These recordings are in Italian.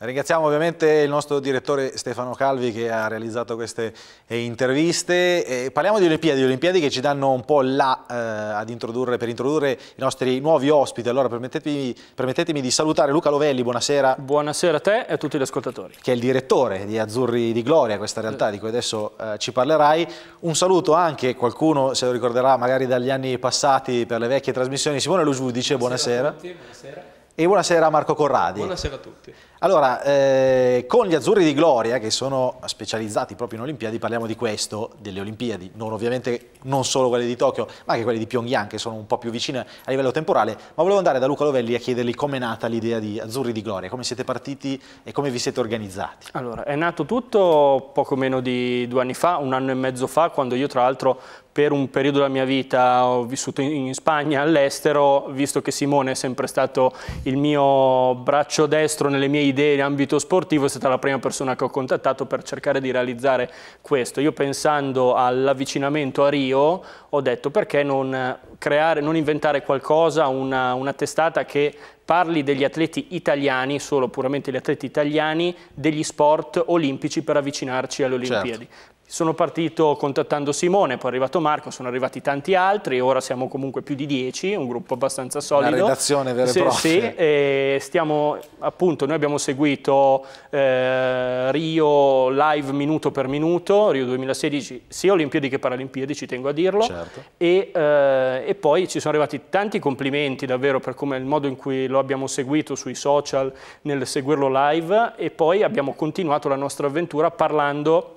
Ringraziamo ovviamente il nostro direttore Stefano Calvi che ha realizzato queste eh, interviste. E parliamo di Olimpiadi, Olimpiadi che ci danno un po' là eh, ad introdurre, per introdurre i nostri nuovi ospiti. Allora permettetemi, permettetemi, di salutare Luca Lovelli, buonasera. Buonasera a te e a tutti gli ascoltatori. Che è il direttore di Azzurri di Gloria, questa realtà di cui adesso eh, ci parlerai. Un saluto anche, qualcuno se lo ricorderà magari dagli anni passati per le vecchie trasmissioni, Simone Lo Giudice, buonasera. buonasera. A tutti, buonasera. E buonasera a Marco Corradi. Buonasera a tutti. Allora, eh, con gli Azzurri di Gloria, che sono specializzati proprio in Olimpiadi, parliamo di questo, delle Olimpiadi, non ovviamente non solo quelle di Tokyo, ma anche quelle di Pyongyang, che sono un po' più vicine a livello temporale, ma volevo andare da Luca Lovelli a chiedergli come è nata l'idea di Azzurri di Gloria, come siete partiti e come vi siete organizzati. Allora, è nato tutto poco meno di due anni fa, un anno e mezzo fa, quando io tra l'altro per un periodo della mia vita ho vissuto in Spagna, all'estero, visto che Simone è sempre stato il mio braccio destro nelle mie idee in ambito sportivo, è stata la prima persona che ho contattato per cercare di realizzare questo. Io pensando all'avvicinamento a Rio ho detto perché non, creare, non inventare qualcosa, una, una testata che parli degli atleti italiani, solo puramente gli atleti italiani, degli sport olimpici per avvicinarci alle certo. Olimpiadi. Certo. Sono partito contattando Simone, poi è arrivato Marco, sono arrivati tanti altri, ora siamo comunque più di dieci, un gruppo abbastanza solido. Una redazione vera e propria. Sì, e stiamo, appunto, noi abbiamo seguito eh, Rio live minuto per minuto, Rio 2016, sia Olimpiadi che Paralimpiadi, ci tengo a dirlo, certo. e, eh, e poi ci sono arrivati tanti complimenti davvero per come il modo in cui lo abbiamo seguito sui social, nel seguirlo live e poi abbiamo continuato la nostra avventura parlando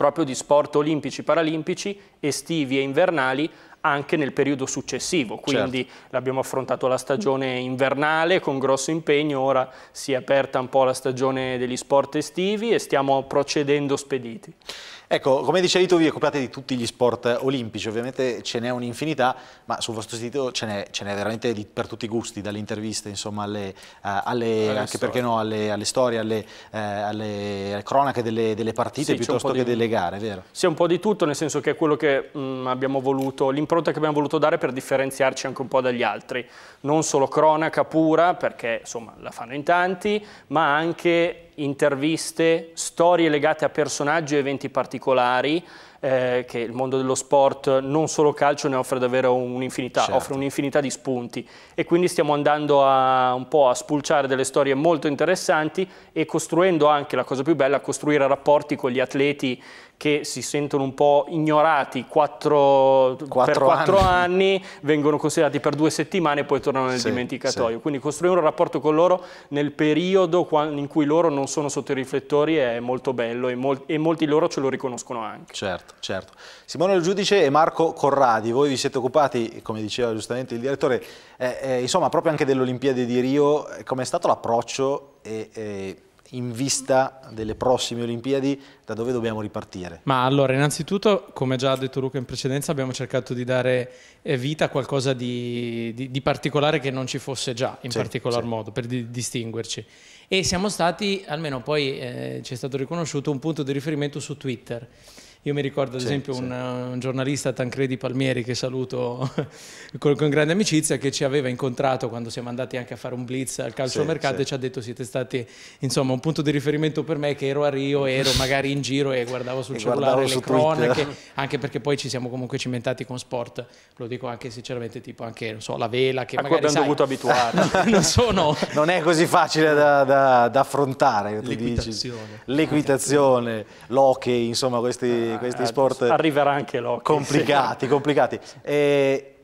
proprio di sport olimpici, paralimpici, estivi e invernali, anche nel periodo successivo, certo. quindi certo. l'abbiamo affrontato la stagione invernale con grosso impegno, ora si è aperta un po' la stagione degli sport estivi e stiamo procedendo spediti. Ecco, come dicevi tu, vi occupate di tutti gli sport olimpici, ovviamente ce n'è un'infinità, ma sul vostro sito ce n'è, veramente di, per tutti i gusti, dalle interviste, insomma, alle, uh, alle, anche perché no, alle, alle storie, alle, uh, alle, cronache delle, delle partite sì, piuttosto che di... delle gare, vero? Sì, un po' di tutto, nel senso che è quello che mh, mm, abbiamo voluto, l'impronta che abbiamo voluto dare per differenziarci anche un po' dagli altri. Non solo cronaca pura, perché insomma la fanno in tanti, ma anche interviste, storie legate a personaggi e eventi particolari, eh, che il mondo dello sport, non solo calcio, ne offre davvero un'infinità, certo. offre un'infinità di spunti. E quindi stiamo andando a, un po' a spulciare delle storie molto interessanti e costruendo anche, la cosa più bella, costruire rapporti con gli atleti che si sentono un po' ignorati 4, 4 per quattro anni. anni. vengono considerati per due settimane e poi tornano nel sì, dimenticatoio. Sì. Quindi costruire un rapporto con loro nel periodo in cui loro non sono sotto i riflettori è molto bello e, mol e molti loro ce lo riconoscono anche. Certo, certo. Simone il Giudice e Marco Corradi, voi vi siete occupati, come diceva giustamente il direttore, eh, eh, insomma proprio anche delle Olimpiadi di Rio, com'è stato l'approccio e, e in vista delle prossime Olimpiadi, da dove dobbiamo ripartire? Ma allora, innanzitutto, come già ha detto Luca in precedenza, abbiamo cercato di dare eh, vita a qualcosa di, di, di particolare che non ci fosse già, in sì, particolar sì. modo, per di, distinguerci. E siamo stati, almeno poi eh, ci è stato riconosciuto, un punto di riferimento su Twitter. Io mi ricordo ad esempio un, eh, un, giornalista Tancredi Palmieri che saluto con, con, grande amicizia che ci aveva incontrato quando siamo andati anche a fare un blitz al calcio calciomercato e ci ha detto siete stati insomma un punto di riferimento per me che ero a Rio, ero magari in giro e guardavo sul e cellulare guardavo le cronache, Twitter. anche perché poi ci siamo comunque cimentati con sport, lo dico anche sinceramente tipo anche so, la vela che a magari abbiamo sai, dovuto abituare. non, sono... non è così facile da, da, da affrontare, l'equitazione, l'hockey, insomma questi questi, eh, sport arriverà anche Loki, complicati. Sì. complicati. E,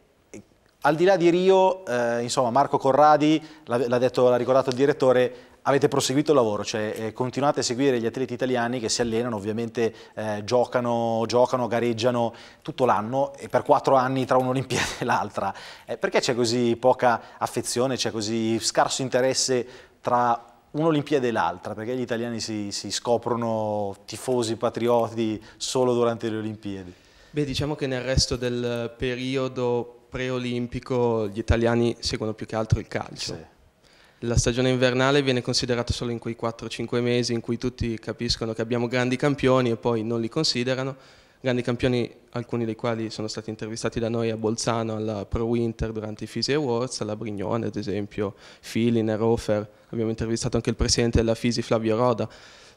al di là di Rio, eh, insomma, Marco Corradi, l'ha ricordato il direttore, avete proseguito il lavoro, cioè eh, continuate a seguire gli atleti italiani che si allenano, ovviamente eh, giocano, giocano, gareggiano tutto l'anno e per quattro anni tra un'Olimpiade e l'altra. Eh, perché c'è così poca affezione, c'è così scarso interesse tra un'Olimpiade e l'altra, perché gli italiani si, si, scoprono tifosi patrioti solo durante le Olimpiadi? Beh, diciamo che nel resto del periodo preolimpico gli italiani seguono più che altro il calcio. Sì. La stagione invernale viene considerata solo in quei 4-5 mesi in cui tutti capiscono che abbiamo grandi campioni e poi non li considerano grandi campioni, alcuni dei quali sono stati intervistati da noi a Bolzano alla Pro Winter durante i Fisi Awards, alla Brignone ad esempio, Filiner, Hofer, abbiamo intervistato anche il presidente della Fisi Flavio Roda,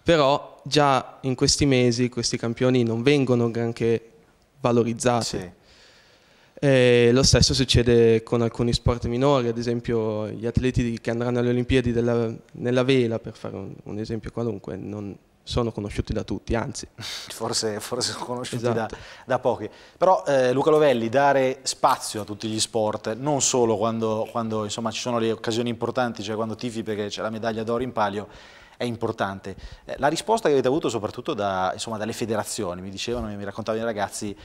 però già in questi mesi questi campioni non vengono granché valorizzati. Sì. E lo stesso succede con alcuni sport minori, ad esempio gli atleti che andranno alle Olimpiadi della, nella vela, per fare un, un esempio qualunque, non, sono conosciuti da tutti, anzi. Forse, forse sono conosciuti esatto. da, da, pochi. Però eh, Luca Lovelli, dare spazio a tutti gli sport, non solo quando, quando insomma, ci sono le occasioni importanti, cioè quando tifi perché c'è la medaglia d'oro in palio, è importante. Eh, la risposta che avete avuto soprattutto da, insomma, dalle federazioni, mi dicevano, e mi raccontavano i ragazzi,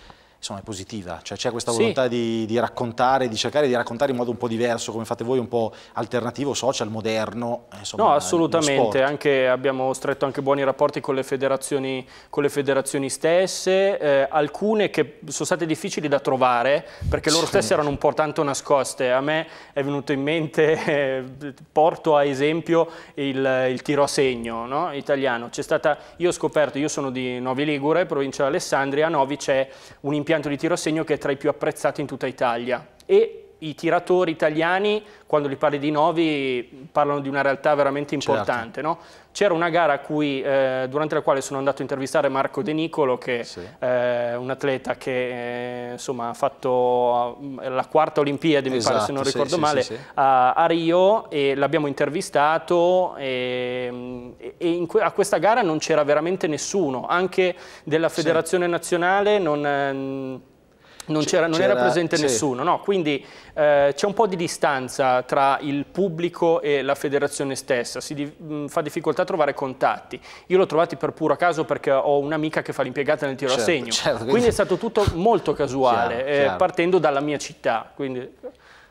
insomma, è positiva, cioè c'è questa volontà sì. di, di, raccontare, di cercare di raccontare in modo un po' diverso, come fate voi, un po' alternativo, social, moderno. Eh, insomma, no, eh, assolutamente, anche, abbiamo stretto anche buoni rapporti con le federazioni, con le federazioni stesse, eh, alcune che sono state difficili da trovare perché loro sì. stesse erano un po' tanto nascoste. A me è venuto in mente, eh, porto a esempio il, il tiro a segno no? italiano. Stata, io ho scoperto, io sono di Novi Ligure, provincia di Alessandria, a Novi c'è un impianto impianto di tiro a segno che è tra i più apprezzati in tutta Italia e i tiratori italiani, quando li parli di nuovi, parlano di una realtà veramente certo. importante. Certo. No? C'era una gara cui, eh, durante la quale sono andato a intervistare Marco De Nicolo, che sì. è eh, un atleta che eh, insomma, ha fatto eh, la quarta Olimpiade, esatto, mi pare se non esatto, ricordo sì, male, sì, a, a, Rio e l'abbiamo intervistato e, e in que a questa gara non c'era veramente nessuno, anche della federazione nazionale non... Ehm, non, era, non era presente nessuno, no? quindi eh, c'è un po' di distanza tra il pubblico e la federazione stessa, si di, mh, mm, fa difficoltà a trovare contatti. Io l'ho trovati per puro caso perché ho un'amica che fa l'impiegata nel tiro certo, a segno, certo, quindi... quindi... è stato tutto molto casuale, chiaro, eh, chiaro. partendo dalla mia città. Quindi...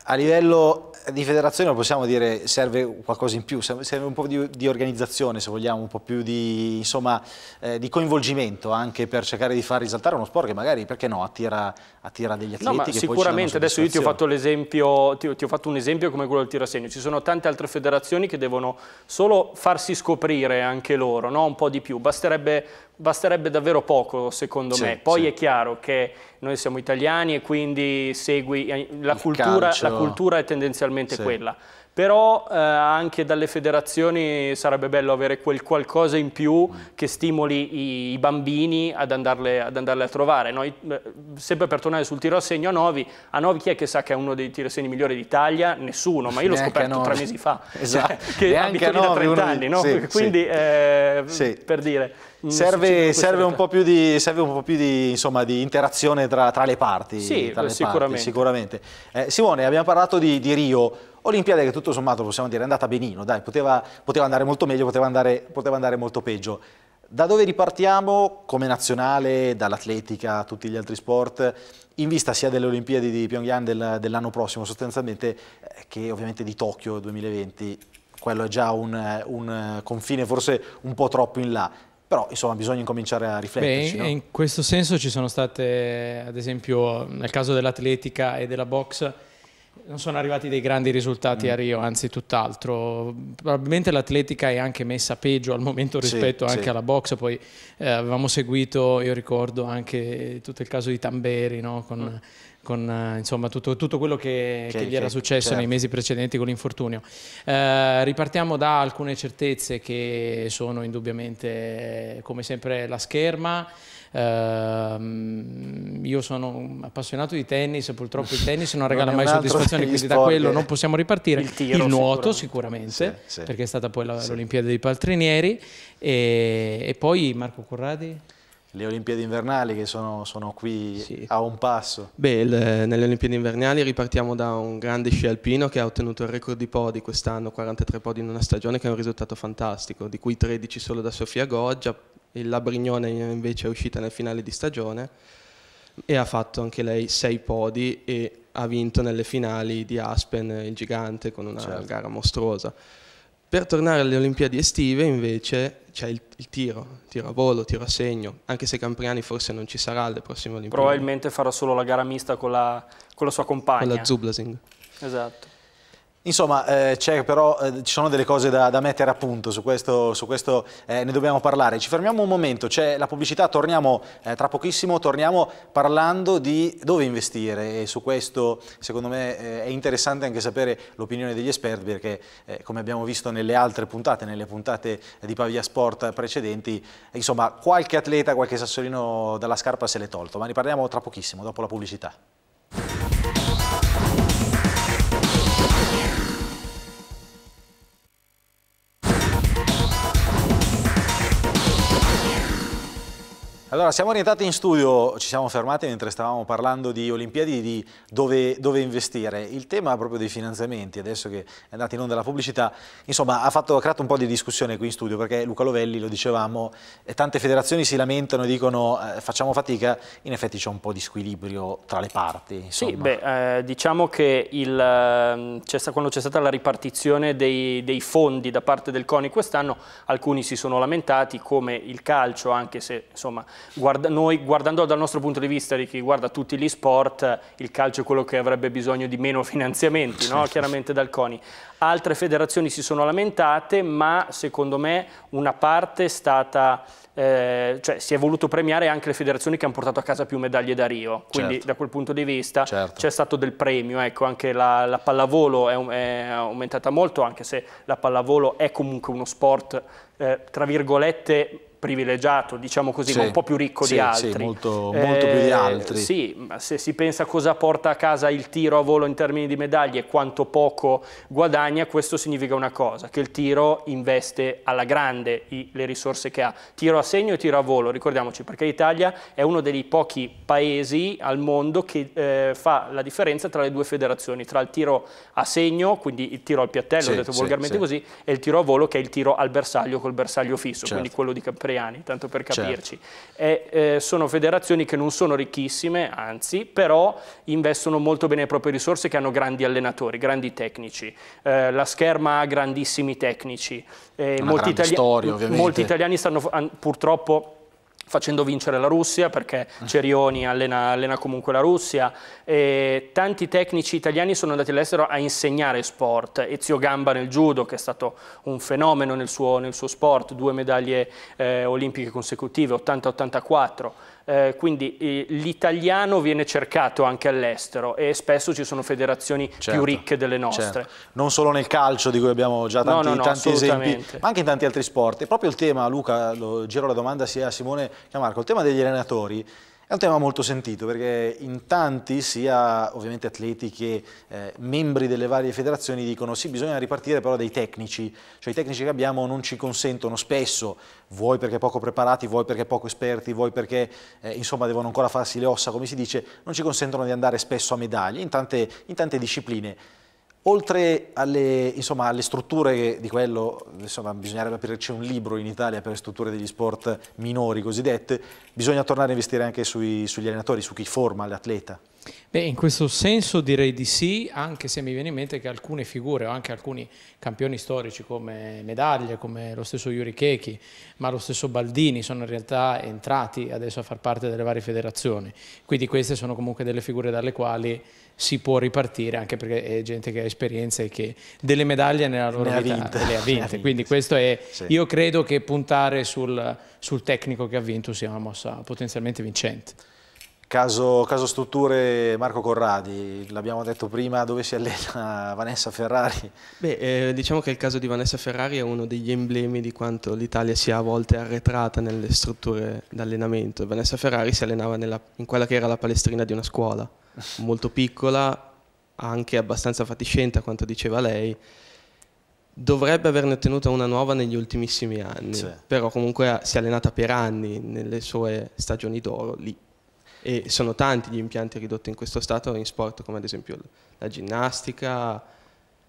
A livello di federazione lo possiamo dire serve qualcosa in più, serve un po' di, di organizzazione se vogliamo, un po' più di, insomma, eh, di, coinvolgimento anche per cercare di far risaltare uno sport che magari, perché no, attira, attira degli atleti. No, ma sicuramente adesso io ti ho, fatto ti, ti ho fatto un esempio come quello del tiro a segno, ci sono tante altre federazioni che devono solo farsi scoprire anche loro, no? un po' di più, basterebbe basterebbe davvero poco secondo sì, me. Poi sì. è chiaro che noi siamo italiani e quindi segui eh, la, cultura, la cultura, è tendenzialmente essenzialmente sì. quella. Però eh, anche dalle federazioni sarebbe bello avere quel qualcosa in più mm. che stimoli i, i bambini ad andarle, ad andarle, a trovare. Noi, eh, sempre per tornare sul tiro a segno a Novi, a Novi chi è che sa che è uno dei tiro a segno migliori d'Italia? Nessuno, ma io l'ho scoperto tre mesi fa, esatto. cioè, che abito lì da 30 anni, no? sì, quindi eh, sì. Eh, per dire... Mm, serve, serve, un po più di, serve un po' più di, insomma, di interazione tra, tra, le parti. Sì, le sicuramente. Parti, sicuramente. Eh, Simone, abbiamo parlato di, di Rio. Olimpiade che tutto sommato possiamo dire è andata benino, dai, poteva, poteva andare molto meglio, poteva andare, poteva andare molto peggio. Da dove ripartiamo come nazionale, dall'atletica, a tutti gli altri sport, in vista sia delle Olimpiadi di Pyongyang del, dell'anno prossimo sostanzialmente, eh, che ovviamente di Tokyo 2020, quello è già un, un confine forse un po' troppo in là. Però insomma bisogna incominciare a riflettere. no? in questo senso ci sono state, ad esempio, nel caso dell'atletica e della box, non sono arrivati dei grandi risultati mm. a Rio, anzi tutt'altro. Probabilmente l'atletica è anche messa peggio al momento rispetto sì, anche sì. alla box, poi eh, avevamo seguito, io ricordo anche tutto il caso di Tamberi, no? con mm con eh, insomma, tutto, tutto, quello che, che, che gli era che, successo certo. nei mesi precedenti con l'infortunio. Eh, ripartiamo da alcune certezze che sono indubbiamente come sempre la scherma. Eh, io sono appassionato di tennis, purtroppo il tennis non regala non mai soddisfazioni, quindi da quello non possiamo ripartire. Il, tiro, il nuoto sicuramente, sicuramente sì. perché è stata poi l'Olimpiade sì. dei Paltrinieri e, e poi Marco Corradi le Olimpiadi invernali che sono, sono qui sì. a un passo. Beh, le, nelle Olimpiadi invernali ripartiamo da un grande sci alpino che ha ottenuto il record di podi quest'anno, 43 podi in una stagione, che è un risultato fantastico, di cui 13 solo da Sofia Goggia, il Labrignone invece è uscita nel finale di stagione e ha fatto anche lei 6 podi e ha vinto nelle finali di Aspen il gigante con una certo. gara mostruosa. Per tornare alle Olimpiadi estive invece c'è il il tiro, tiro a volo, tiro a segno, anche se Campriani forse non ci sarà alle prossime Olimpiadi. Probabilmente farà solo la gara mista con la, con la sua compagna. Con la Zublasing. Esatto. Insomma, eh, però, eh, ci sono delle cose da, da mettere a punto, su questo, su questo eh, ne dobbiamo parlare. Ci fermiamo un momento, c'è la pubblicità, torniamo eh, tra pochissimo, torniamo parlando di dove investire e su questo secondo me eh, è interessante anche sapere l'opinione degli esperti perché eh, come abbiamo visto nelle altre puntate, nelle puntate di Pavia Sport precedenti, insomma qualche atleta, qualche sassolino dalla scarpa se l'è tolto, ma ne parliamo tra pochissimo, dopo la pubblicità. Allora, siamo rientrati in studio, ci siamo fermati mentre stavamo parlando di Olimpiadi, di dove, dove, investire. Il tema proprio dei finanziamenti, adesso che è andato in onda la pubblicità, insomma, ha, fatto, ha creato un po' di discussione qui in studio, perché Luca Lovelli, lo dicevamo, tante federazioni si lamentano e dicono eh, facciamo fatica, in effetti c'è un po' di squilibrio tra le parti. Insomma. Sì, beh, eh, diciamo che il, ehm, quando c'è stata la ripartizione dei, dei fondi da parte del CONI quest'anno, alcuni si sono lamentati, come il calcio, anche se insomma Guarda, noi guardando dal nostro punto di vista di chi guarda tutti gli sport, il calcio è quello che avrebbe bisogno di meno finanziamenti, no? chiaramente dal CONI. Altre federazioni si sono lamentate, ma secondo me una parte è stata... Eh, cioè, si è voluto premiare anche le federazioni che hanno portato a casa più medaglie da Rio, quindi certo. da quel punto di vista certo. c'è certo. stato del premio, ecco, anche la, la pallavolo è, è aumentata molto, anche se la pallavolo è comunque uno sport eh, tra virgolette privilegiato, diciamo così, sì, ma un po' più ricco sì, di altri. Sì, molto, molto più di eh, altri. Sì, ma se si pensa cosa porta a casa il tiro a volo in termini di medaglie e quanto poco guadagna, questo significa una cosa, che il tiro investe alla grande i, le risorse che ha. Tiro a segno e tiro a volo, ricordiamoci, perché l'Italia è uno dei pochi paesi al mondo che eh, fa la differenza tra le due federazioni, tra il tiro a segno, quindi il tiro al piattello, detto volgarmente così, e il tiro a volo che è il tiro al bersaglio col bersaglio fisso, certo. quindi quello di Caprese coreani, tanto per certo. capirci. Certo. E, eh, sono federazioni che non sono ricchissime, anzi, però investono molto bene le proprie risorse che hanno grandi allenatori, grandi tecnici. Eh, la scherma ha grandissimi tecnici. Eh, molti, itali storia, molti italiani stanno purtroppo facendo vincere la Russia perché ah. Cerioni allena, allena comunque la Russia e tanti tecnici italiani sono andati all'estero a insegnare sport Ezio Gamba nel judo che è stato un fenomeno nel suo, nel suo sport due medaglie eh, olimpiche consecutive 80-84 eh, quindi eh, l'italiano viene cercato anche all'estero e spesso ci sono federazioni certo, più ricche delle certo. nostre. Certo. Non solo nel calcio di cui abbiamo già tanti, no, no, tanti esempi, ma anche in tanti altri sport. E proprio il tema, Luca, lo, giro la domanda sia a Simone che a Marco, il tema degli allenatori è un tema molto sentito perché in tanti, sia ovviamente atleti che eh, membri delle varie federazioni, dicono sì bisogna ripartire però dai tecnici, cioè i tecnici che abbiamo non ci consentono spesso, vuoi perché poco preparati, vuoi perché poco esperti, vuoi perché eh, insomma devono ancora farsi le ossa come si dice, non ci consentono di andare spesso a medaglie in tante, in tante discipline. Oltre alle, insomma, alle, strutture di quello, insomma, bisognerebbe aprirci un libro in Italia per le strutture degli sport minori cosiddette, bisogna tornare a investire anche sui, sugli allenatori, su chi forma l'atleta. Beh, in questo senso direi di sì, anche se mi viene in mente che alcune figure o anche alcuni campioni storici come Medaglia, come lo stesso Yuri Kechi, ma lo stesso Baldini sono in realtà entrati adesso a far parte delle varie federazioni. Quindi queste sono comunque delle figure dalle quali si può ripartire anche perché è gente che ha esperienza e che delle medaglie nella loro ne vita le ha vinte quindi questo è sì. io credo che puntare sul, sul tecnico che ha vinto sia una mossa potenzialmente vincente Caso, caso, strutture Marco Corradi, l'abbiamo detto prima, dove si allena Vanessa Ferrari? Beh, eh, diciamo che il caso di Vanessa Ferrari è uno degli emblemi di quanto l'Italia sia a volte arretrata nelle strutture d'allenamento. Vanessa Ferrari si allenava nella, in quella che era la palestrina di una scuola molto piccola, anche abbastanza fatiscente a quanto diceva lei, dovrebbe averne ottenuta una nuova negli ultimissimi anni, sì. però comunque si è allenata per anni nelle sue stagioni d'oro lì. E sono tanti gli impianti ridotti in questo stato in sport come ad esempio la ginnastica,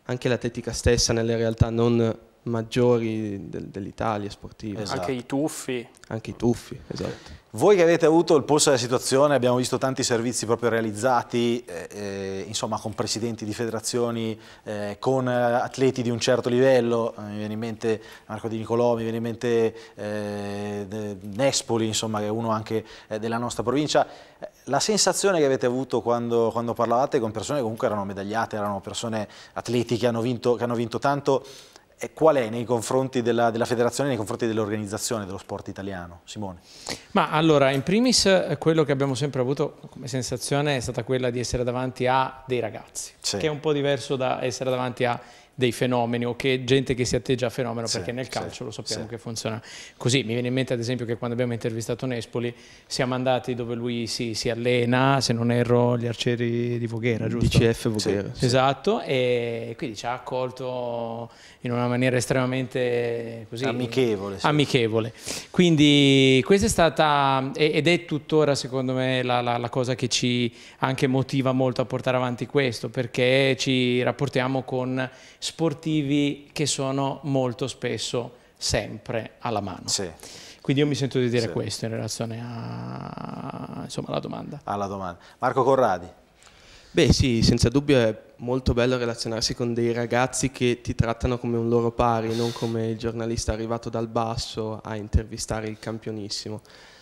anche l'atletica stessa nelle realtà non maggiori del, dell'Italia sportiva. Esatto. Anche i tuffi. Anche i tuffi, esatto. Voi che avete avuto il polso della situazione, abbiamo visto tanti servizi proprio realizzati, eh, eh insomma con presidenti di federazioni, eh, con atleti di un certo livello, eh, mi viene in mente Marco Di Nicolò, mi viene in mente eh, Nespoli, insomma che è uno anche eh, della nostra provincia. La sensazione che avete avuto quando, quando, parlavate con persone che comunque erano medagliate, erano persone atleti che hanno vinto, che hanno vinto tanto, e qual è nei confronti della, della federazione, nei confronti dell'organizzazione dello sport italiano? Simone. Ma allora, in primis eh, quello che abbiamo sempre avuto come sensazione è stata quella di essere davanti a dei ragazzi, sì. che è un po' diverso da essere davanti a dei fenomeni o che gente che si atteggia a fenomeno, sì, perché nel calcio sì, lo sappiamo sì. che funziona così. Mi viene in mente ad esempio che quando abbiamo intervistato Nespoli siamo andati dove lui si, si allena, se non erro, gli arcieri di Voghera, giusto? DCF Voghera. Esatto, e quindi ci ha accolto in una maniera estremamente così, amichevole. amichevole. Quindi questa è stata, ed è tuttora secondo me la, la, la cosa che ci anche motiva molto a portare avanti questo, perché ci rapportiamo con sportivi che sono molto spesso sempre alla mano. Sì. Quindi io mi sento di dire sì. questo in relazione a, insomma, alla domanda. Alla domanda. Marco Corradi. Beh sì, senza dubbio è molto bello relazionarsi con dei ragazzi che ti trattano come un loro pari, non come il giornalista arrivato dal basso a intervistare il campionissimo.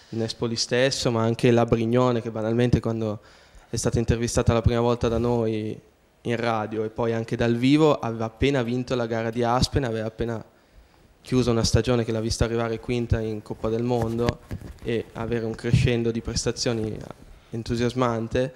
Nespoli stesso, ma anche la Brignone che banalmente quando è stata intervistata la prima volta da noi in radio e poi anche dal vivo, aveva appena vinto la gara di Aspen, aveva appena chiuso una stagione che l'ha vista arrivare quinta in Coppa del Mondo e avere un crescendo di prestazioni entusiasmante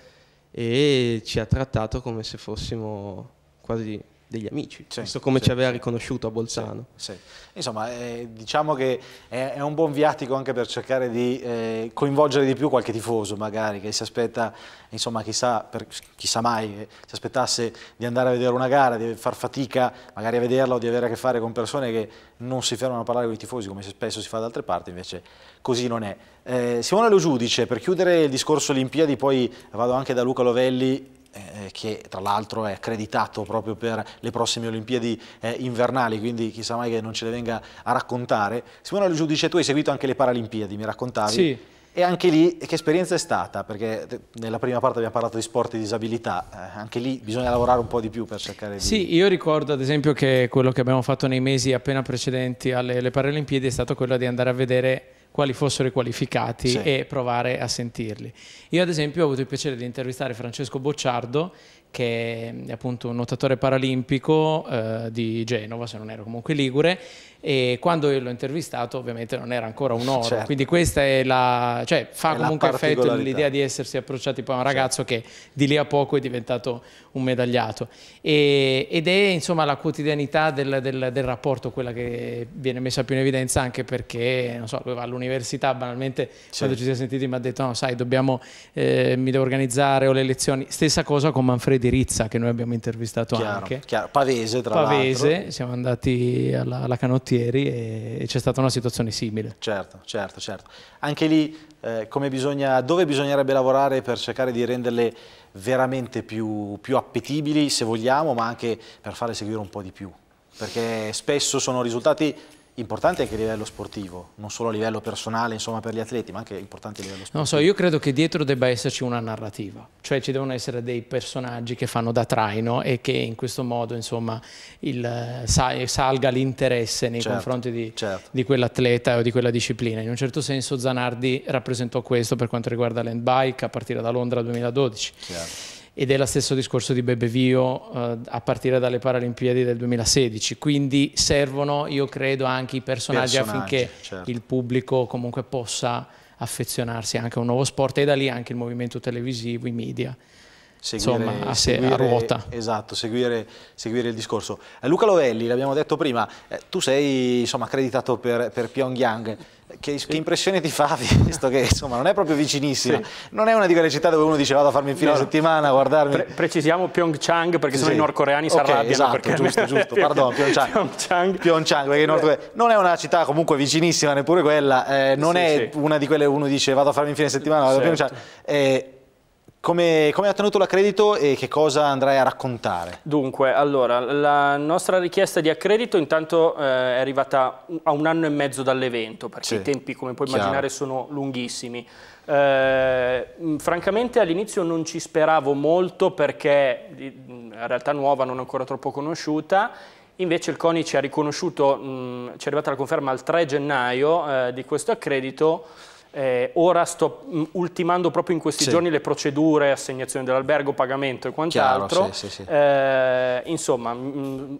e ci ha trattato come se fossimo quasi degli amici, sì, visto come sì, ci aveva riconosciuto a Bolzano. Sì, Insomma, eh, diciamo che è, è, un buon viatico anche per cercare di eh, coinvolgere di più qualche tifoso, magari, che si aspetta, insomma, chissà, per, chissà mai, eh, si aspettasse di andare a vedere una gara, di far fatica magari a vederla o di avere a che fare con persone che non si fermano a parlare con i tifosi, come spesso si fa da altre parti, invece così non è. Eh, Simone Lo Giudice, per chiudere il discorso Olimpiadi, poi vado anche da Luca Lovelli, eh, eh, che tra l'altro è accreditato proprio per le prossime Olimpiadi eh, invernali, quindi chissà mai che non ce le venga a raccontare. Simone Giudice, tu hai seguito anche le Paralimpiadi, mi raccontavi? Sì. E anche lì che esperienza è stata? Perché eh, nella prima parte abbiamo parlato di sport e disabilità, eh, anche lì bisogna lavorare un po' di più per cercare di... Sì, io ricordo ad esempio che quello che abbiamo fatto nei mesi appena precedenti alle, alle Paralimpiadi è stato quello di andare a vedere quali fossero i qualificati sì. e provare a sentirli. Io ad esempio ho avuto il piacere di intervistare Francesco Bocciardo, che è appunto un nuotatore paralimpico eh, di Genova, se non ero comunque Ligure, e quando io l'ho intervistato ovviamente non era ancora un oro, certo. quindi questa è la, cioè fa è comunque effetto l'idea di essersi approcciati poi a un certo. ragazzo certo. che di lì a poco è diventato un medagliato e, ed è insomma la quotidianità del, del, del, rapporto quella che viene messa più in evidenza anche perché non so, lui va all'università banalmente certo. quando ci si è sentiti mi ha detto no sai dobbiamo eh, mi devo organizzare ho le lezioni stessa cosa con Manfredi Rizza che noi abbiamo intervistato chiaro, anche chiaro. Pavese tra l'altro Pavese siamo andati alla, alla canottiera quartieri e, e c'è stata una situazione simile. Certo, certo, certo. Anche lì eh, bisogna, dove bisognerebbe lavorare per cercare di renderle veramente più, più appetibili se vogliamo, ma anche per farle seguire un po' di più perché spesso sono risultati importante anche a livello sportivo, non solo a livello personale, insomma per gli atleti, ma anche importante a livello sportivo. Non so, io credo che dietro debba esserci una narrativa, cioè ci devono essere dei personaggi che fanno da traino e che in questo modo insomma il, salga l'interesse nei certo, confronti di, certo. di quell'atleta o di quella disciplina. In un certo senso Zanardi rappresentò questo per quanto riguarda l'handbike a partire da Londra 2012. Certo ed è lo stesso discorso di Bebevio eh, a partire dalle Paralimpiadi del 2016, quindi servono io credo anche i personaggi, personaggi affinché certo. il pubblico comunque possa affezionarsi anche a un nuovo sport e da lì anche il movimento televisivo, i media seguire, Insomma, a, seguire, a ruota. Esatto, seguire, seguire il discorso. Eh, Luca Lovelli, l'abbiamo detto prima, eh, tu sei insomma, accreditato per, per Pyongyang. Che, sì. che, impressione ti fa, visto che insomma, non è proprio vicinissima? Sì. Non è una di quelle città dove uno dice vado a farmi il fine no. settimana a guardarmi. Pre precisiamo Pyeongchang perché sì. sennò i nordcoreani okay, si arrabbiano. Esatto, perché... giusto, giusto. Pardon, Pyeongchang. Pyeongchang. Pyeongchang perché Nord... non è una città comunque vicinissima neppure quella, eh, non è una di quelle uno dice vado a farmi il fine settimana, vado certo. a Pyeongchang. Eh, come, come hai ottenuto l'accredito e che cosa andrai a raccontare? Dunque, allora, la nostra richiesta di accredito intanto eh, è arrivata a un anno e mezzo dall'evento, perché sì. i tempi, come puoi Chiaro. immaginare, sono lunghissimi. Eh, francamente all'inizio non ci speravo molto perché in realtà nuova, non ancora troppo conosciuta, Invece il CONI ci ha riconosciuto, mh, ci è arrivata la conferma il 3 gennaio eh, di questo accredito, eh, ora sto mm, ultimando proprio in questi sì. giorni le procedure, assegnazione dell'albergo, pagamento e quant'altro. Chiaro, sì, sì, eh, insomma, mm,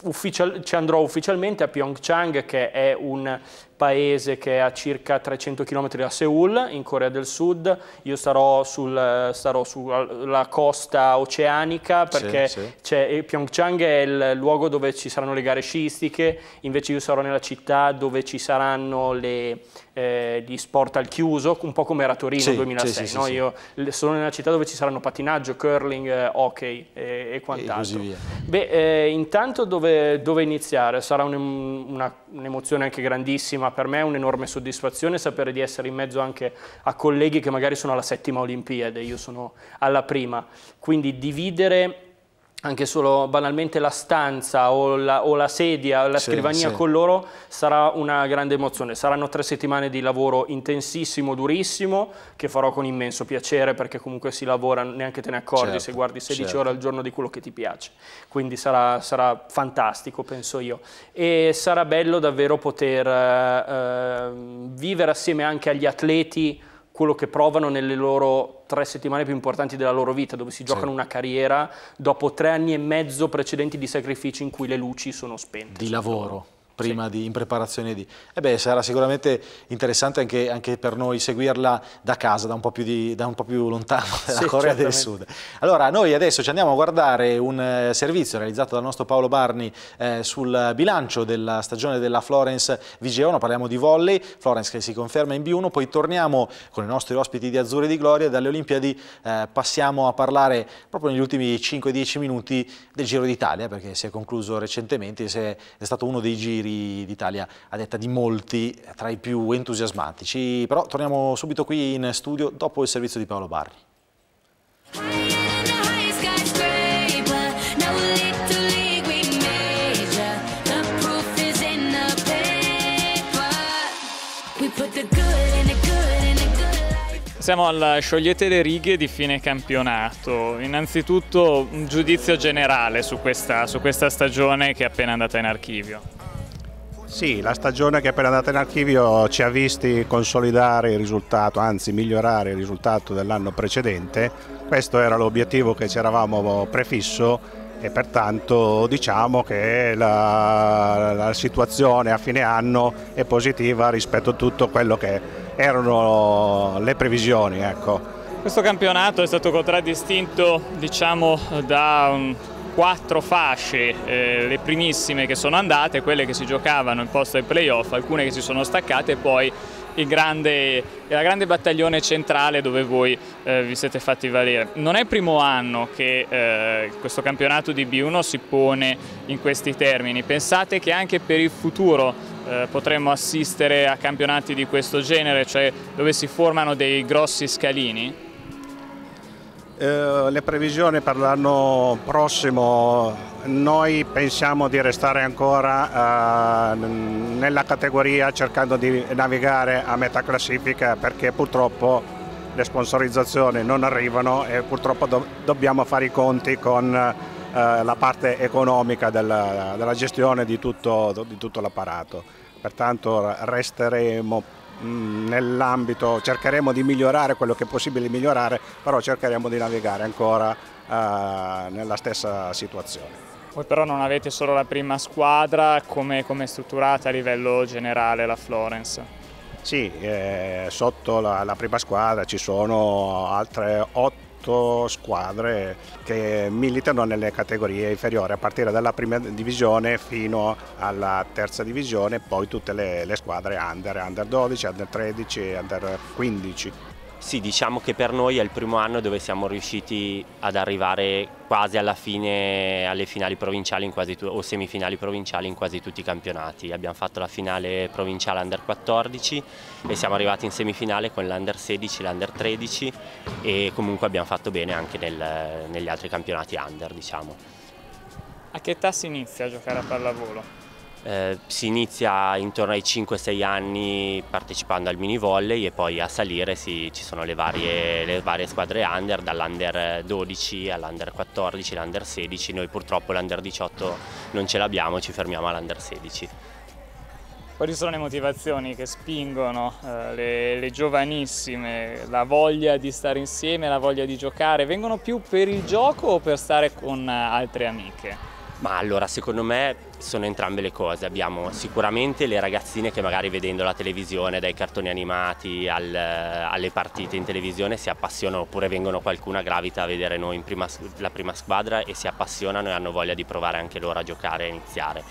ci andrò ufficialmente a Pyeongchang, che è un paese che è a circa 300 km da Seoul, in Corea del Sud. Io sarò, sul, sarò sulla costa oceanica perché sì, sì. Eh, Pyeongchang è il luogo dove ci saranno le gare sciistiche, invece io sarò nella città dove ci saranno le eh, di sport al chiuso, un po' come era Torino sì, 2006. Sì, no? sì, Io sono nella città dove ci saranno pattinaggio, curling, eh, hockey eh, e, e quant'altro. Beh, eh, intanto dove, dove, iniziare? Sarà un'emozione anche grandissima per me, un'enorme soddisfazione sapere di essere in mezzo anche a colleghi che magari sono alla settima Olimpiade, io sono alla prima. Quindi dividere anche solo banalmente la stanza o la, o la sedia o la sì, scrivania sì. con loro sarà una grande emozione. Saranno tre settimane di lavoro intensissimo, durissimo, che farò con immenso piacere perché comunque si lavora, neanche te ne accorgi certo, se guardi 16 certo. ore al giorno di quello che ti piace. Quindi sarà, sarà fantastico, penso io. E sarà bello davvero poter eh, ehm, vivere assieme anche agli atleti quello che provano nelle loro tre settimane più importanti della loro vita, dove si giocano sì. una carriera dopo tre anni e mezzo precedenti di sacrifici in cui le luci sono spente. Di lavoro prima sì. di, in preparazione di... E eh beh, sarà sicuramente interessante anche, anche, per noi seguirla da casa, da un po' più, di, un po più lontano dalla sì, Corea del Sud. Allora, noi adesso ci andiamo a guardare un eh, servizio realizzato dal nostro Paolo Barni eh, sul bilancio della stagione della Florence Vigeono, parliamo di volley, Florence che si conferma in B1, poi torniamo con i nostri ospiti di Azzurri di Gloria, dalle Olimpiadi eh, passiamo a parlare proprio negli ultimi 5-10 minuti del Giro d'Italia, perché si è concluso recentemente, è stato uno dei giri Tiri d'Italia, a detta di molti, eh, tra i più entusiasmatici. Però torniamo subito qui in studio dopo il servizio di Paolo Barri. Siamo al sciogliete le righe di fine campionato. Innanzitutto un giudizio generale su questa, su questa stagione che è appena andata in archivio. Sì, la stagione che è appena andata in archivio ci ha visti consolidare il risultato, anzi migliorare il risultato dell'anno precedente. Questo era l'obiettivo che ci eravamo prefisso e pertanto diciamo che la, la, situazione a fine anno è positiva rispetto a tutto quello che erano le previsioni. Ecco. Questo campionato è stato contraddistinto diciamo, da un quattro fasce, eh, le primissime che sono andate, quelle che si giocavano in posto ai playoff, alcune che si sono staccate e poi grande, la grande battaglione centrale dove voi eh, vi siete fatti valere. Non è il primo anno che eh, questo campionato di B1 si pone in questi termini, pensate che anche per il futuro eh, potremmo assistere a campionati di questo genere, cioè dove si formano dei grossi scalini? Eh, le previsioni per l'anno prossimo, noi pensiamo di restare ancora eh, nella categoria cercando di navigare a metà classifica perché purtroppo le sponsorizzazioni non arrivano e purtroppo do dobbiamo fare i conti con eh, la parte economica della, della gestione di tutto, di tutto l'apparato. Pertanto resteremo Mm, nell'ambito, cercheremo di migliorare quello che è possibile migliorare, però cercheremo di navigare ancora eh, nella stessa situazione. Voi però non avete solo la prima squadra, come è strutturata a livello generale la Florence? Sì, eh, sotto la, la prima squadra ci sono altre otto 8 squadre che militano nelle categorie inferiori, a partire dalla prima divisione fino alla terza divisione, poi tutte le, le squadre under, under 12, under 13, under 15. Sì, diciamo che per noi è il primo anno dove siamo riusciti ad arrivare quasi alla fine alle finali provinciali o semifinali provinciali in quasi tutti i campionati. Abbiamo fatto la finale provinciale under 14 e siamo arrivati in semifinale con l'under 16, l'under 13 e comunque abbiamo fatto bene anche nel, negli altri campionati under, diciamo. A che età si inizia a giocare a pallavolo? Eh, si inizia intorno ai 5-6 anni partecipando al mini volley e poi a salire si, ci sono le varie, le varie squadre under, dall'under 12 all'under 14, l'under 16, noi purtroppo l'under 18 non ce l'abbiamo, ci fermiamo all'under 16. Quali sono le motivazioni che spingono eh, le, le, giovanissime, la voglia di stare insieme, la voglia di giocare? Vengono più per il gioco o per stare con eh, altre amiche? Ma allora, secondo me sono entrambe le cose. Abbiamo sicuramente le ragazzine che magari vedendo la televisione, dai cartoni animati al, alle partite in televisione, si appassionano oppure vengono qualcuna gravita a vedere noi in prima, la prima squadra e si appassionano e hanno voglia di provare anche loro a giocare e iniziare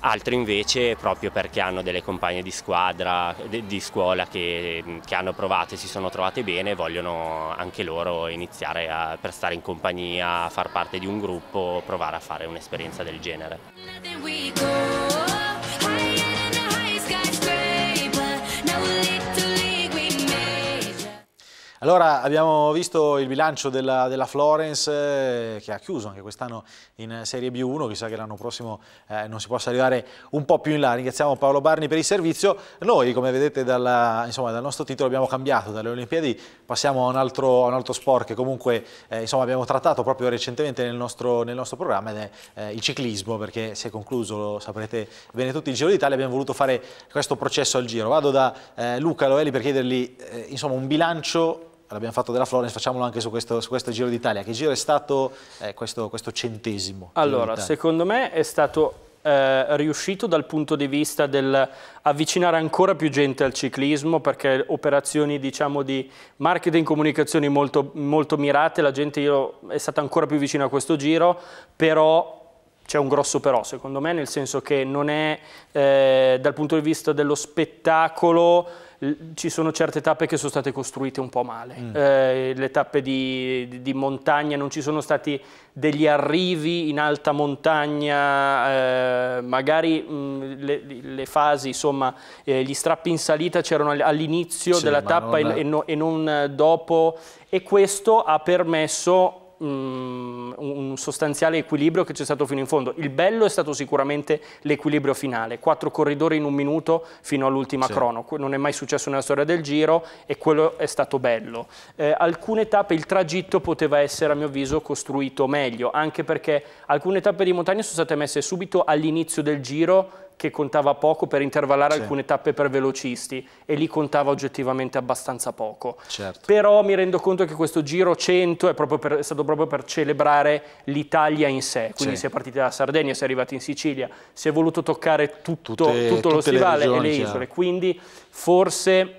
altri invece proprio perché hanno delle compagne di squadra, di scuola che, che hanno provato e si sono trovate bene e vogliono anche loro iniziare a, per stare in compagnia, far parte di un gruppo, provare a fare un'esperienza del genere. Allora abbiamo visto il bilancio della, della Florence eh, che ha chiuso anche quest'anno in Serie B1, chissà che l'anno prossimo eh, non si possa arrivare un po' più in là. Ringraziamo Paolo Barni per il servizio. Noi come vedete dalla, insomma, dal nostro titolo abbiamo cambiato, dalle Olimpiadi passiamo a un altro, a un altro sport che comunque eh, insomma, abbiamo trattato proprio recentemente nel nostro, nel nostro programma ed è eh, il ciclismo perché si è concluso, lo saprete bene tutti, il Giro d'Italia. Abbiamo voluto fare questo processo al giro. Vado da eh, Luca Loeli per chiedergli eh, insomma, un bilancio l'abbiamo fatto della Florence, facciamolo anche su questo, su questo Giro d'Italia. Che giro è stato eh, questo, questo, centesimo? Allora, secondo me è stato eh, riuscito dal punto di vista dell'avvicinare ancora più gente al ciclismo, perché operazioni diciamo, di marketing, comunicazioni molto, molto mirate, la gente io, è stata ancora più vicina a questo giro, però c'è un grosso però, secondo me, nel senso che non è, eh, dal punto di vista dello spettacolo, ci sono certe tappe che sono state costruite un po' male, mm. eh, le tappe di, di, di, montagna, non ci sono stati degli arrivi in alta montagna, eh, magari mh, mm, le, le, fasi, insomma, eh, gli strappi in salita c'erano all'inizio della tappa non... E, e, no, e non dopo e questo ha permesso um, un sostanziale equilibrio che c'è stato fino in fondo. Il bello è stato sicuramente l'equilibrio finale, quattro corridori in un minuto fino all'ultima sì. crono, non è mai successo nella storia del giro e quello è stato bello. Eh, alcune tappe, il tragitto poteva essere a mio avviso costruito meglio, anche perché alcune tappe di montagna sono state messe subito all'inizio del giro che contava poco per intervallare certo. alcune tappe per velocisti e lì contava oggettivamente abbastanza poco. Certo. Però mi rendo conto che questo giro 100 è, per, è stato proprio per celebrare l'Italia in sé, quindi sì. si è partiti dalla Sardegna, si è arrivati in Sicilia, si è voluto toccare tutto, tutte, tutto lo stivale regioni, e le isole, chiaro. quindi forse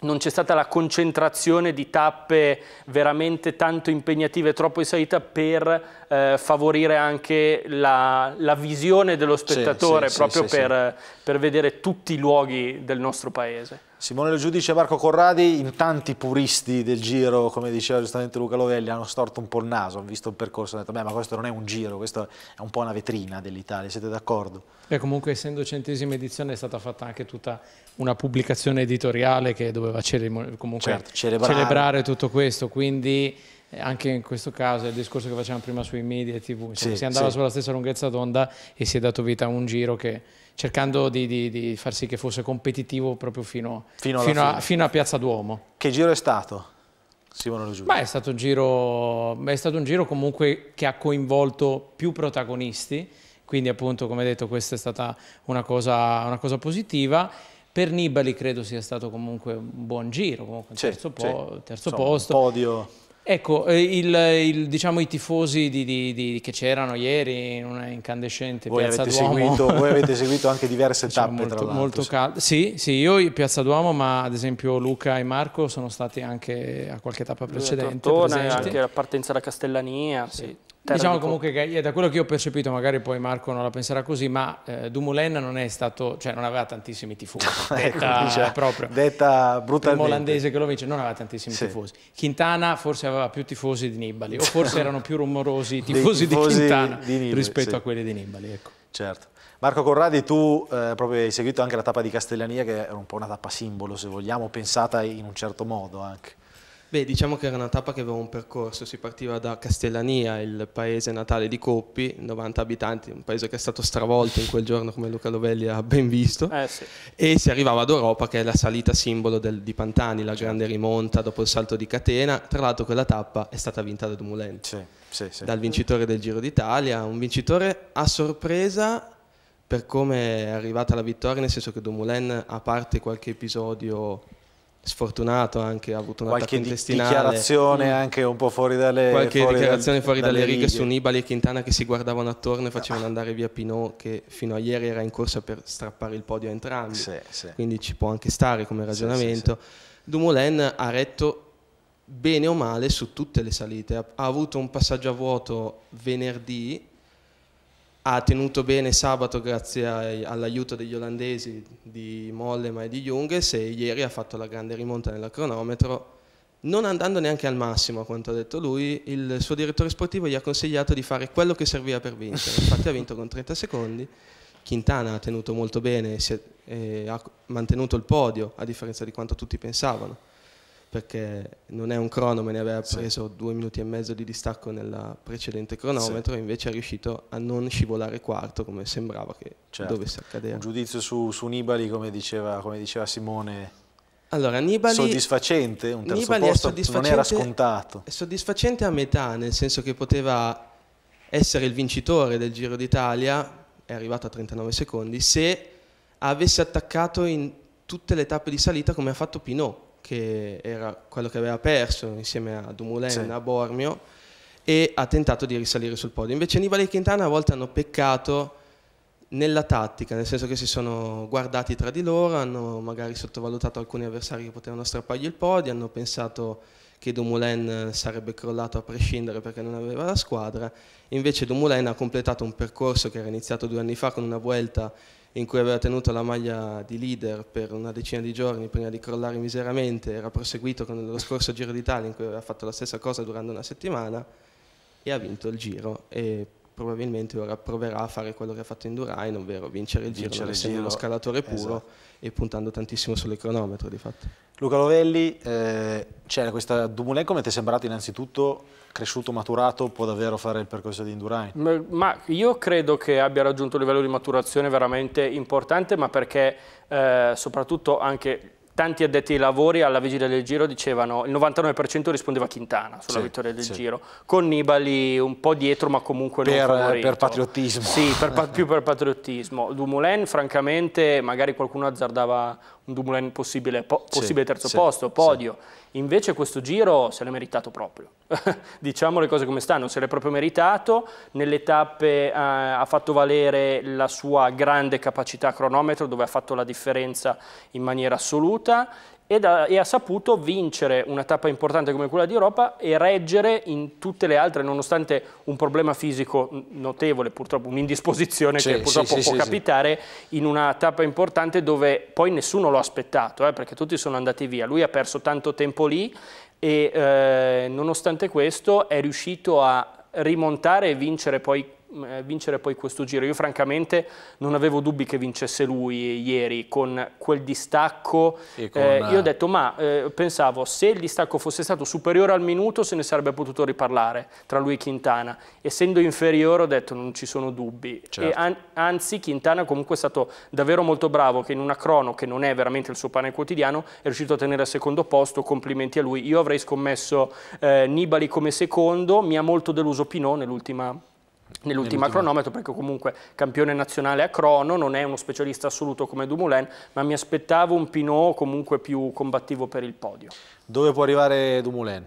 non c'è stata la concentrazione di tappe veramente tanto impegnative, troppo in salita per eh, favorire anche la, la, visione dello spettatore sì, sì, proprio sì, per, per vedere tutti i luoghi del nostro paese. Simone Lo Giudice e Marco Corradi, in tanti puristi del giro, come diceva giustamente Luca Lovelli, hanno storto un po' il naso, hanno visto il percorso e hanno detto, beh, ma questo non è un giro, questo è un po' una vetrina dell'Italia, siete d'accordo? Beh, comunque essendo centesima edizione è stata fatta anche tutta una pubblicazione editoriale che doveva comunque certo, celebrare. celebrare tutto questo, quindi eh, anche in questo caso è il discorso che facevamo prima sui media e tv, insomma, sì, si andava sì. sulla stessa lunghezza d'onda e si è dato vita a un giro che cercando di, di, di, far sì che fosse competitivo proprio fino, fino, fino, a, fino a, Piazza Duomo. Che giro è stato? Simone Giulio. Beh, è stato, giro, è stato un giro comunque che ha coinvolto più protagonisti, quindi appunto come detto questa è stata una cosa, una cosa positiva. Per Nibali credo sia stato comunque un buon giro, comunque un terzo, po terzo Insomma, posto. Un podio. Ecco, eh, il, il, diciamo, i tifosi di, di, di, che c'erano ieri in una incandescente voi Piazza avete Duomo. Seguito, voi avete seguito anche diverse diciamo, tappe, molto, molto caldo. Sì, sì, io in Piazza Duomo, ma ad esempio Luca e Marco sono stati anche a qualche tappa precedente. Tortona, anche la partenza da Castellania. Sì. Sì. Diciamo di comunque che da quello che io ho percepito, magari poi Marco non la penserà così, ma eh, Dumoulin non è stato, cioè non aveva tantissimi tifosi, ecco, detta, diciamo, proprio, detta brutalmente. Primo olandese che lo vince, non aveva tantissimi sì. tifosi. Quintana forse aveva più tifosi di Nibali, o forse erano più rumorosi i tifosi, tifosi di Quintana di Nibali, rispetto sì. a quelli di Nibali, ecco. Certo. Marco Corradi, tu eh, proprio hai seguito anche la tappa di Castellania, che era un po' una tappa simbolo, se vogliamo, pensata in un certo modo anche. Beh, diciamo che era una tappa che aveva un percorso, si partiva da Castellania, il paese natale di Coppi, 90 abitanti, un paese che è stato stravolto in quel giorno come Luca Lovelli ha ben visto, eh sì. e si arrivava ad Europa che è la salita simbolo del, di Pantani, la grande rimonta dopo il salto di catena, tra l'altro quella tappa è stata vinta da Dumoulin, sì, sì, dal vincitore del Giro d'Italia, un vincitore a sorpresa per come è arrivata la vittoria, nel senso che Dumoulin, a parte qualche episodio sfortunato anche, ha avuto una qualche intestinale. dichiarazione mm. anche un po' fuori dalle Qualche fuori dichiarazione fuori dalle, dalle righe, righe, su Nibali e Quintana che si guardavano attorno e facevano ah. andare via Pinot che fino a ieri era in corsa per strappare il podio a entrambi. Sì, sì. Quindi ci può anche stare come ragionamento. Sì, Dumoulin ha retto bene o male su tutte le salite. Ha avuto un passaggio a vuoto venerdì ha tenuto bene sabato grazie all'aiuto degli olandesi di Mollema e di Junges e ieri ha fatto la grande rimonta nella cronometro non andando neanche al massimo a quanto ha detto lui, il suo direttore sportivo gli ha consigliato di fare quello che serviva per vincere, infatti ha vinto con 30 secondi, Quintana ha tenuto molto bene, è, eh, ha mantenuto il podio a differenza di quanto tutti pensavano, perché non è un cronometro, ne aveva preso sì. due minuti e mezzo di distacco nel precedente cronometro sì. e invece è riuscito a non scivolare quarto come sembrava che certo. dovesse accadere. Un giudizio su, su Nibali, come diceva, come diceva Simone, allora, Nibali, soddisfacente, un terzo Nibali posto non era scontato. È soddisfacente a metà, nel senso che poteva essere il vincitore del Giro d'Italia, è arrivato a 39 secondi, se avesse attaccato in tutte le tappe di salita come ha fatto Pinot che era quello che aveva perso insieme a Dumoulin sì. a Bormio e ha tentato di risalire sul podio. Invece Nibali e Quintana a volte hanno peccato nella tattica, nel senso che si sono guardati tra di loro, hanno magari sottovalutato alcuni avversari che potevano strappargli il podio, hanno pensato che Dumoulin sarebbe crollato a prescindere perché non aveva la squadra, invece Dumoulin ha completato un percorso che era iniziato due anni fa con una vuelta in cui aveva tenuto la maglia di leader per una decina di giorni prima di crollare miseramente, era proseguito con lo scorso Giro d'Italia in cui aveva fatto la stessa cosa durante una settimana e ha vinto il Giro e probabilmente ora proverà a fare quello che ha fatto Indurain, ovvero vincere il vincere giro, essendo uno scalatore puro esatto. e puntando tantissimo sull'ecronometro di fatto. Luca Lovelli, eh, c'era questa Dumoulin come ti è sembrato innanzitutto cresciuto, maturato, può davvero fare il percorso di Indurain? Ma, ma io credo che abbia raggiunto un livello di maturazione veramente importante, ma perché eh, soprattutto anche tanti addetti ai lavori alla vigilia del Giro dicevano il 99% rispondeva Quintana sulla sì, vittoria del sì. Giro, con Nibali un po' dietro ma comunque per, non favorito. Per patriottismo. Sì, per, più per patriottismo. Dumoulin francamente magari qualcuno azzardava un Dumoulin possibile, po possibile sì, terzo sì, posto, podio. Sì. Invece questo giro se l'è meritato proprio. diciamo le cose come stanno, se l'è proprio meritato. Nelle tappe eh, ha fatto valere la sua grande capacità cronometro dove ha fatto la differenza in maniera assoluta ed ha, e ha saputo vincere una tappa importante come quella di Europa e reggere in tutte le altre, nonostante un problema fisico notevole, purtroppo un'indisposizione sì, che purtroppo sì, può sì, capitare, in una tappa importante dove poi nessuno l'ha aspettato, eh, perché tutti sono andati via. Lui ha perso tanto tempo lì e eh, nonostante questo è riuscito a rimontare e vincere poi Mm, eh, vincere poi questo giro. Io francamente non avevo dubbi che vincesse lui ieri con quel distacco. Con... Eh, io ho eh, detto ma eh, pensavo se il distacco fosse stato superiore al minuto se ne sarebbe potuto riparlare tra lui e Quintana. Essendo inferiore ho detto non ci sono dubbi. Certo. An anzi Quintana comunque è stato davvero molto bravo che in una crono che non è veramente il suo pane quotidiano è riuscito a tenere al secondo posto. Complimenti a lui. Io avrei scommesso eh, Nibali come secondo, mi ha molto deluso Pinot nell'ultima nell'ultima cronometro perché comunque campione nazionale a crono, non è uno specialista assoluto come Dumoulin, ma mi aspettavo un Pinot comunque più combattivo per il podio. Dove può arrivare Dumoulin?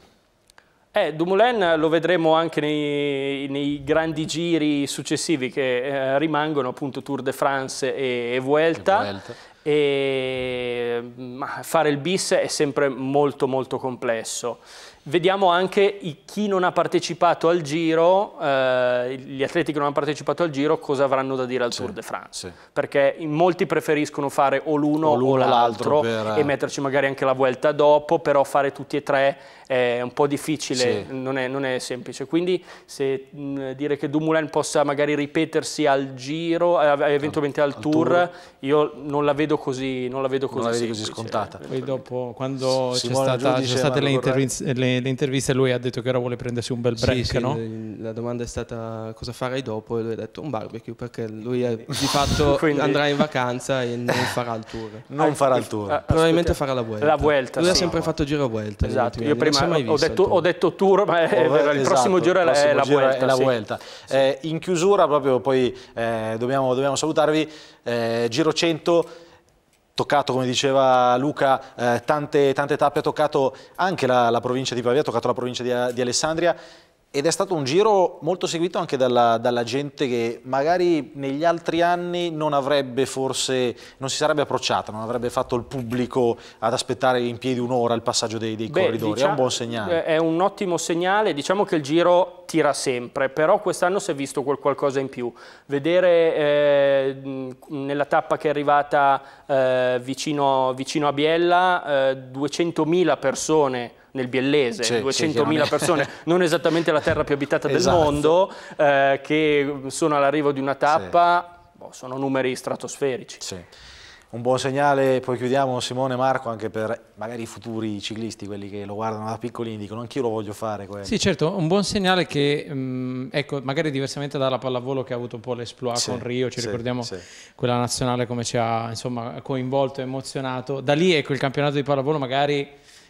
Eh, Dumoulin lo vedremo anche nei, nei grandi giri successivi che eh, rimangono appunto Tour de France e, e Vuelta. E Vuelta. E, ma fare il bis è sempre molto molto complesso Vediamo anche chi non ha partecipato al giro, eh, gli atleti che non hanno partecipato al giro, cosa avranno da dire al sì, Tour de France. Sì. Perché molti preferiscono fare o l'uno o, l'altro per... e eh, metterci magari anche la vuelta dopo, però fare tutti e tre è un po' difficile, sì. non, è, non, è, semplice. Quindi se mh, dire che Dumoulin possa magari ripetersi al giro, eh, eventualmente al, al tour, tour, io non la vedo così, non la vedo così, non la così scontata. Poi dopo, quando c'è stata, stata, le interruzioni nelle interviste lui ha detto che ora vuole prendersi un bel break, sì, sì, no? La domanda è stata cosa farei dopo e lui ha detto un barbecue perché lui è, di fatto Quindi... andrà in vacanza e non farà il tour. Non farà il tour. Ah, ah, probabilmente farà la Vuelta. La Vuelta, Lui sì, ha sempre ma... fatto giro a Vuelta. Esatto, io prima ho detto, ho detto, tour, ma è, oh, esatto, il prossimo giro è la, è la Vuelta. È la vuelta. Eh, in chiusura proprio poi eh, dobbiamo, dobbiamo, salutarvi. Eh, giro 100 toccato, come diceva Luca, eh, tante, tante, tappe, ha toccato anche la, la, provincia di Pavia, ha toccato la provincia di, di Alessandria. Ed è stato un giro molto seguito anche dalla, dalla, gente che magari negli altri anni non avrebbe forse, non si sarebbe approcciata, non avrebbe fatto il pubblico ad aspettare in piedi un'ora il passaggio dei, dei Beh, corridori, diciamo, è un buon segnale. Eh, è un ottimo segnale, diciamo che il giro tira sempre, però quest'anno si è visto qualcosa in più. Vedere eh, nella tappa che è arrivata eh, vicino, vicino, a Biella eh, 200.000 persone nel Biellese, 200.000 persone, non esattamente la terra più abitata del esatto. mondo, eh, che sono all'arrivo di una tappa, boh, sono numeri stratosferici. Un buon segnale, poi chiudiamo Simone e Marco anche per magari i futuri ciclisti, quelli che lo guardano da piccoli dicono anch'io lo voglio fare. Quello. Sì certo, un buon segnale che, mm, ecco, magari diversamente dalla pallavolo che ha avuto un po' l'esploit sì, con Rio, ci sì, ricordiamo sì. quella nazionale come ci ha insomma, coinvolto, emozionato, da lì ecco il campionato di pallavolo magari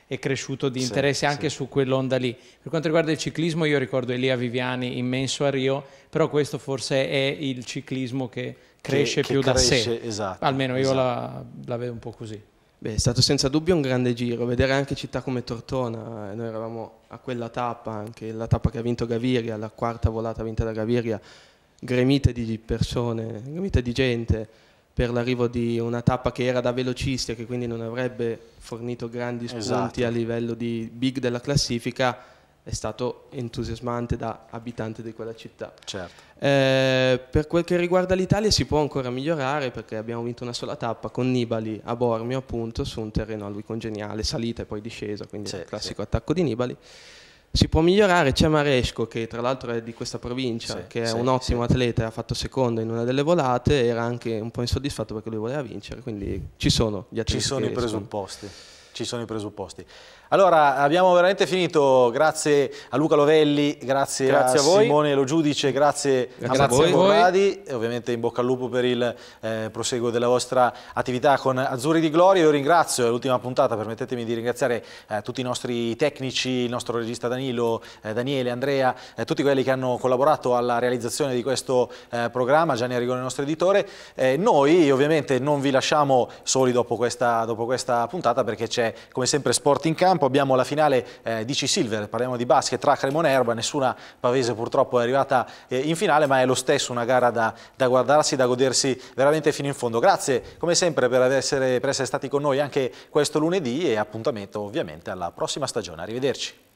è cresciuto di interesse sì, anche sì. su quell'onda lì. Per quanto riguarda il ciclismo io ricordo Elia Viviani immenso a Rio, però questo forse è il ciclismo che cresce che, più che da sé. Esatto, Almeno io esatto. la, la vedo un po' così. Beh, è stato senza dubbio un grande giro, vedere anche città come Tortona, eh, noi eravamo a quella tappa, anche la tappa che ha vinto Gaviria, la quarta volata vinta da Gaviria, gremite di persone, gremite di gente, per l'arrivo di una tappa che era da velocista che quindi non avrebbe fornito grandi spunti esatto. a livello di big della classifica è stato entusiasmante da abitante di quella città. Certo. Eh, per quel che riguarda l'Italia si può ancora migliorare perché abbiamo vinto una sola tappa con Nibali a Bormio appunto su un terreno a lui congeniale, salita e poi discesa, quindi sì, il classico sì. attacco di Nibali. Si può migliorare, c'è Maresco che tra l'altro è di questa provincia, sì, che è sì, un ottimo sì. atleta, ha fatto secondo in una delle volate, era anche un po' insoddisfatto perché lui voleva vincere, quindi ci sono gli atleti. Ci sono i presupposti, sono. ci sono i presupposti. Allora, abbiamo veramente finito, grazie a Luca Lovelli, grazie, grazie a, a Simone Lo Giudice, grazie, grazie a Marzio Corradi, ovviamente in bocca al lupo per il eh, proseguo della vostra attività con Azzurri di Gloria, io ringrazio, è l'ultima puntata, permettetemi di ringraziare eh, tutti i nostri tecnici, il nostro regista Danilo, eh, Daniele, Andrea, eh, tutti quelli che hanno collaborato alla realizzazione di questo eh, programma, Gianni Arrigone, il nostro editore, noi ovviamente non vi lasciamo soli dopo questa, dopo questa puntata perché c'è come sempre Sport in Campo, frattempo abbiamo la finale eh, di C-Silver, parliamo di basket tra Cremona e Erba, nessuna pavese purtroppo è arrivata eh, in finale, ma è lo stesso una gara da, da, guardarsi, da godersi veramente fino in fondo. Grazie come sempre per essere, per essere stati con noi anche questo lunedì e appuntamento ovviamente alla prossima stagione. Arrivederci.